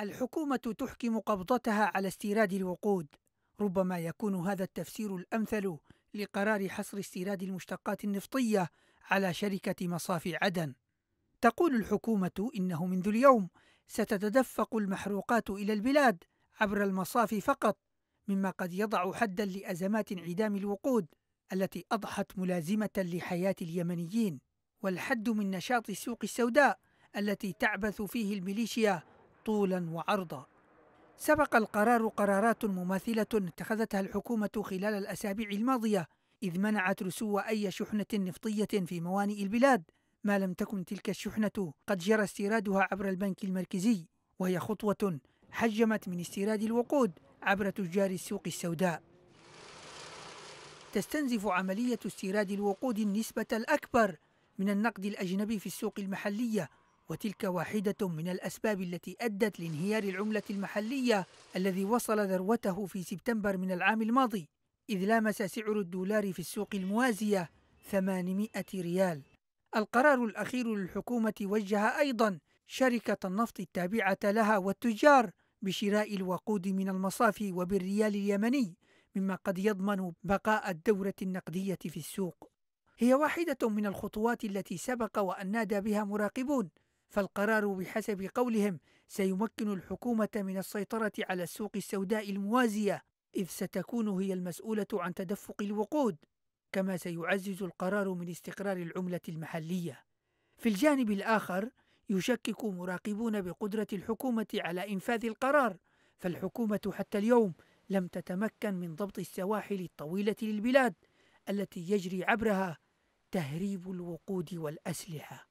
الحكومة تحكم قبضتها على استيراد الوقود ربما يكون هذا التفسير الأمثل لقرار حصر استيراد المشتقات النفطية على شركة مصافي عدن تقول الحكومة إنه منذ اليوم ستتدفق المحروقات إلى البلاد عبر المصافي فقط مما قد يضع حدا لأزمات انعدام الوقود التي أضحت ملازمة لحياة اليمنيين والحد من نشاط السوق السوداء التي تعبث فيه الميليشيا طولا وعرضا سبق القرار قرارات مماثلة اتخذتها الحكومة خلال الأسابيع الماضية إذ منعت رسو أي شحنة نفطية في موانئ البلاد ما لم تكن تلك الشحنة قد جرى استيرادها عبر البنك المركزي وهي خطوة حجمت من استيراد الوقود عبر تجار السوق السوداء تستنزف عملية استيراد الوقود النسبة الأكبر من النقد الأجنبي في السوق المحلية وتلك واحدة من الأسباب التي أدت لانهيار العملة المحلية الذي وصل ذروته في سبتمبر من العام الماضي إذ لامس سعر الدولار في السوق الموازية 800 ريال القرار الأخير للحكومة وجه أيضا شركة النفط التابعة لها والتجار بشراء الوقود من المصافي وبالريال اليمني مما قد يضمن بقاء الدورة النقدية في السوق هي واحدة من الخطوات التي سبق وأن نادى بها مراقبون فالقرار بحسب قولهم سيمكن الحكومة من السيطرة على السوق السوداء الموازية إذ ستكون هي المسؤولة عن تدفق الوقود كما سيعزز القرار من استقرار العملة المحلية في الجانب الآخر يشكك مراقبون بقدرة الحكومة على إنفاذ القرار فالحكومة حتى اليوم لم تتمكن من ضبط السواحل الطويلة للبلاد التي يجري عبرها تهريب الوقود والأسلحة